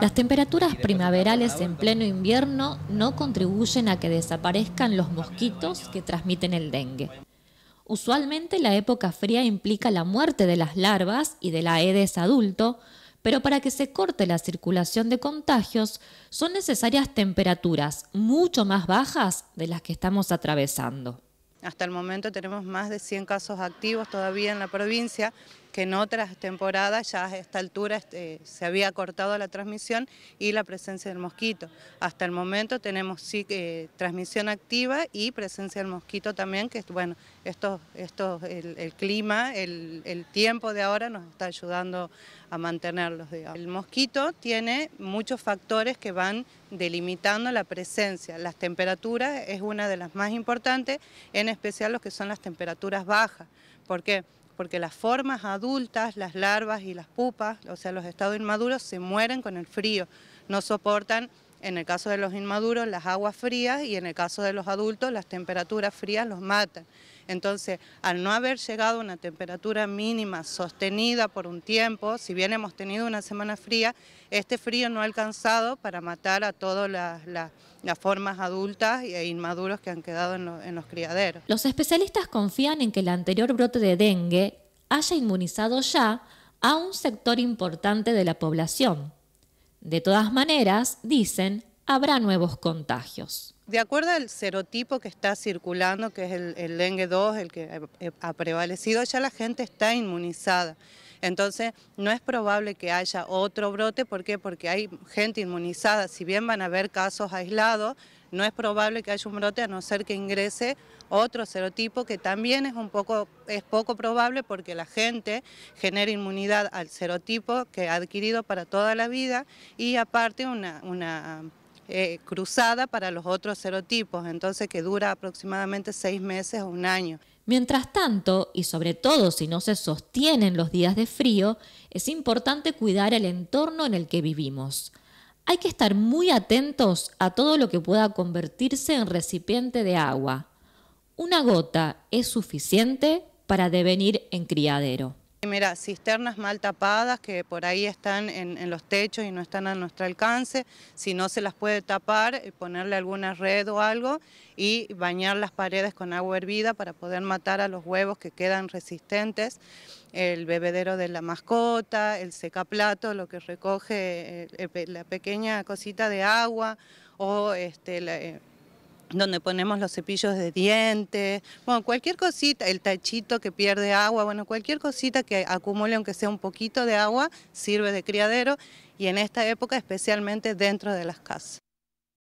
Las temperaturas primaverales en pleno invierno no contribuyen a que desaparezcan los mosquitos que transmiten el dengue. Usualmente la época fría implica la muerte de las larvas y de la Aedes adulto, pero para que se corte la circulación de contagios son necesarias temperaturas mucho más bajas de las que estamos atravesando. Hasta el momento tenemos más de 100 casos activos todavía en la provincia, que en otras temporadas ya a esta altura este, se había cortado la transmisión y la presencia del mosquito. Hasta el momento tenemos sí transmisión activa y presencia del mosquito también, que bueno, esto, el, clima, el, tiempo de ahora nos está ayudando a mantenerlos. El mosquito tiene muchos factores que van delimitando la presencia. Las temperaturas es una de las más importantes, en especial los que son las temperaturas bajas. ¿Por qué? porque las formas adultas, las larvas y las pupas, o sea, los estados inmaduros, se mueren con el frío, no soportan en el caso de los inmaduros, las aguas frías y en el caso de los adultos, las temperaturas frías los matan. Entonces, al no haber llegado a una temperatura mínima sostenida por un tiempo, si bien hemos tenido una semana fría, este frío no ha alcanzado para matar a todas las, formas adultas e inmaduros que han quedado en los criaderos. Los especialistas confían en que el anterior brote de dengue haya inmunizado ya a un sector importante de la población de todas maneras, dicen, habrá nuevos contagios. De acuerdo al serotipo que está circulando, que es el, dengue 2, el que ha prevalecido, ya la gente está inmunizada. Entonces, no es probable que haya otro brote, ¿por qué? Porque hay gente inmunizada, si bien van a haber casos aislados, no es probable que haya un brote a no ser que ingrese otro serotipo que también es un poco es poco probable porque la gente genera inmunidad al serotipo que ha adquirido para toda la vida y aparte una, una eh, cruzada para los otros serotipos, entonces que dura aproximadamente seis meses o un año. Mientras tanto, y sobre todo si no se sostienen los días de frío, es importante cuidar el entorno en el que vivimos. Hay que estar muy atentos a todo lo que pueda convertirse en recipiente de agua. Una gota es suficiente para devenir en criadero. Mira, cisternas mal tapadas que por ahí están en, los techos y no están a nuestro alcance, si no se las puede tapar, eh, ponerle alguna red o algo y bañar las paredes con agua hervida para poder matar a los huevos que quedan resistentes, el bebedero de la mascota, el secaplato, lo que recoge eh, eh, la pequeña cosita de agua o este, la, donde ponemos los cepillos de dientes, bueno, cualquier cosita, el tachito que pierde agua, bueno, cualquier cosita que acumule aunque sea un poquito de agua sirve de criadero y en esta época especialmente dentro de las casas.